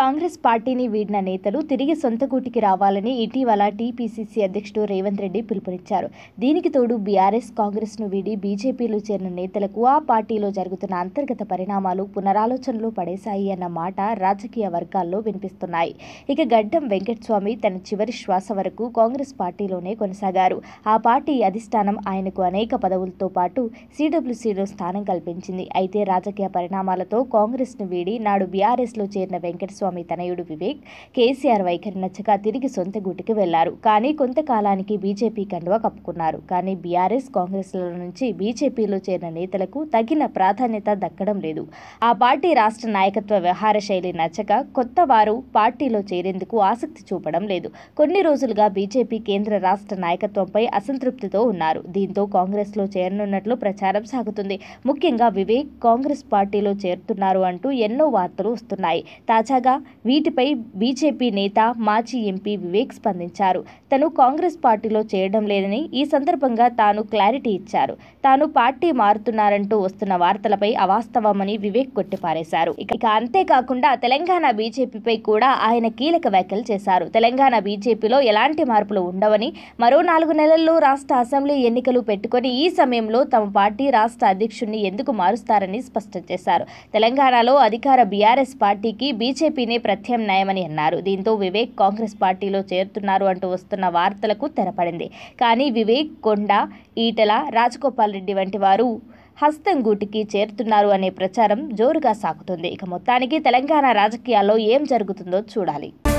కాంగ్రెస్ పార్టీని వీడిన నేతలు తిరిగి సొంత కూటికి రావాలని ఇటీవల టీపీసీసీ అధ్యక్షుడు రేవంత్ రెడ్డి పిలుపునిచ్చారు దీనికి తోడు బీఆర్ఎస్ కాంగ్రెస్ను వీడి బీజేపీలో చేరిన నేతలకు ఆ పార్టీలో జరుగుతున్న అంతర్గత పరిణామాలు పునరాలోచనలో పడేశాయి అన్న మాట రాజకీయ వర్గాల్లో వినిపిస్తున్నాయి ఇక గడ్డం వెంకటస్వామి తన చివరి శ్వాస వరకు కాంగ్రెస్ పార్టీలోనే కొనసాగారు ఆ పార్టీ అధిష్టానం ఆయనకు అనేక పదవులతో పాటు సీడబ్ల్యూసీలో స్థానం కల్పించింది అయితే రాజకీయ పరిణామాలతో కాంగ్రెస్ను వీడి నాడు బీఆర్ఎస్లో చేరిన వెంకటస్వామి కుమారస్వామి తనయుడు వివేక్ కేసీఆర్ వైఖరి నచ్చక తిరిగి సొంత గుటికి వెళ్లారు కానీ కొంతకాలానికి బీజేపీ కండువా కప్పుకున్నారు కానీ బీఆర్ఎస్ ల నుంచి బీజేపీలో చేరిన నేతలకు తగిన ప్రాధాన్యత దక్కడం లేదు ఆ పార్టీ రాష్ట్ర నాయకత్వ వ్యవహార శైలి నచ్చక కొత్త వారు పార్టీలో చేరేందుకు ఆసక్తి చూపడం లేదు కొన్ని రోజులుగా బీజేపీ కేంద్ర రాష్ట్ర నాయకత్వంపై అసంతృప్తితో ఉన్నారు దీంతో కాంగ్రెస్ లో చేరనున్నట్లు ప్రచారం సాగుతుంది ముఖ్యంగా వివేక్ కాంగ్రెస్ పార్టీలో చేరుతున్నారు అంటూ ఎన్నో వార్తలు వస్తున్నాయి తాజాగా వీటిపై బీజేపీ నేత మాజీ ఎంపీ వివేక్ స్పందించారు తను కాంగ్రెస్ పార్టీలో చేయడం లేదని ఈ సందర్భంగా తాను క్లారిటీ ఇచ్చారు తాను పార్టీ మారుతున్నారంటూ వస్తున్న వార్తలపై అవాస్తవమని వివేక్ కొట్టిపారేశారు ఇక అంతేకాకుండా తెలంగాణ బీజేపీపై కూడా ఆయన కీలక వ్యాఖ్యలు చేశారు తెలంగాణ బీజేపీలో ఎలాంటి మార్పులు ఉండవని మరో నాలుగు నెలల్లో రాష్ట్ర అసెంబ్లీ ఎన్నికలు పెట్టుకుని ఈ సమయంలో తమ పార్టీ రాష్ట్ర అధ్యక్షుడిని ఎందుకు మారుస్తారని స్పష్టం చేశారు తెలంగాణలో అధికార బీఆర్ఎస్ పార్టీకి బీజేపీ టీడీపీనే ప్రత్యామ్నాయమని అన్నారు దీంతో వివేక్ కాంగ్రెస్ పార్టీలో చేరుతున్నారు అంటూ వస్తున్న వార్తలకు తెరపడింది కానీ వివేక్ కొండ ఈటల రాజగోపాల్ రెడ్డి వంటి వారు హస్తం గూటికి చేరుతున్నారు అనే ప్రచారం జోరుగా సాగుతుంది ఇక మొత్తానికి తెలంగాణ రాజకీయాల్లో ఏం జరుగుతుందో చూడాలి